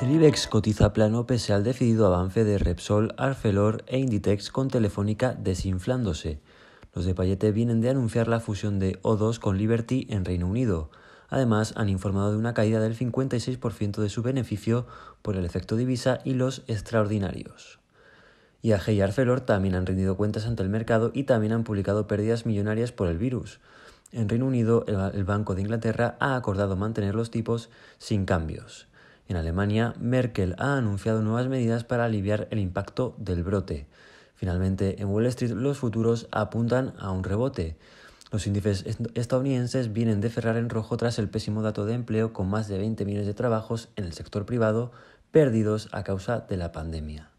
El IBEX cotiza plano pese al decidido avance de Repsol, Arcelor e Inditex con Telefónica desinflándose. Los de Payete vienen de anunciar la fusión de O2 con Liberty en Reino Unido. Además, han informado de una caída del 56% de su beneficio por el efecto divisa y los extraordinarios. IAG y Arcelor también han rendido cuentas ante el mercado y también han publicado pérdidas millonarias por el virus. En Reino Unido, el Banco de Inglaterra ha acordado mantener los tipos sin cambios. En Alemania, Merkel ha anunciado nuevas medidas para aliviar el impacto del brote. Finalmente, en Wall Street los futuros apuntan a un rebote. Los índices estadounidenses vienen de cerrar en rojo tras el pésimo dato de empleo con más de 20 millones de trabajos en el sector privado perdidos a causa de la pandemia.